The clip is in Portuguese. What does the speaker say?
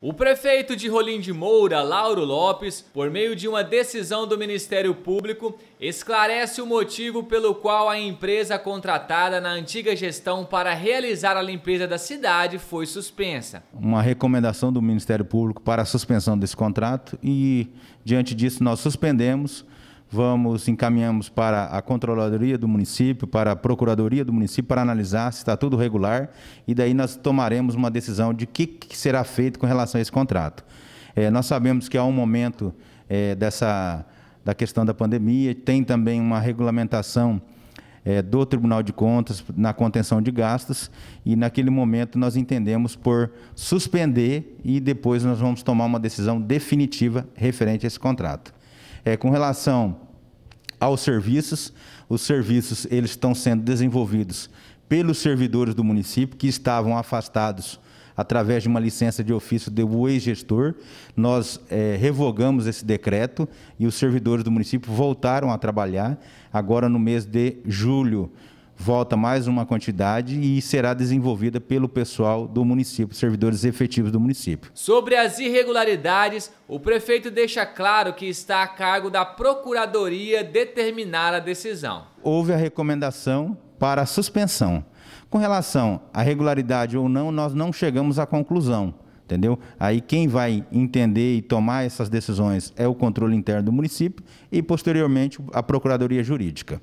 O prefeito de Rolim de Moura, Lauro Lopes, por meio de uma decisão do Ministério Público, esclarece o motivo pelo qual a empresa contratada na antiga gestão para realizar a limpeza da cidade foi suspensa. Uma recomendação do Ministério Público para a suspensão desse contrato e, diante disso, nós suspendemos vamos encaminhamos para a controladoria do município, para a procuradoria do município para analisar se está tudo regular e daí nós tomaremos uma decisão de o que, que, será feito com relação a esse contrato. É, nós sabemos que há um momento é, dessa da questão da pandemia, tem também uma regulamentação é, do Tribunal de Contas na contenção de gastos e naquele momento nós entendemos por suspender e depois nós vamos tomar uma decisão definitiva referente a esse contrato. É, com relação aos serviços. Os serviços eles estão sendo desenvolvidos pelos servidores do município que estavam afastados através de uma licença de ofício do ex-gestor. Nós é, revogamos esse decreto e os servidores do município voltaram a trabalhar agora no mês de julho volta mais uma quantidade e será desenvolvida pelo pessoal do município, servidores efetivos do município. Sobre as irregularidades, o prefeito deixa claro que está a cargo da procuradoria determinar a decisão. Houve a recomendação para a suspensão. Com relação à regularidade ou não, nós não chegamos à conclusão entendeu? Aí quem vai entender e tomar essas decisões é o controle interno do município e posteriormente a procuradoria jurídica.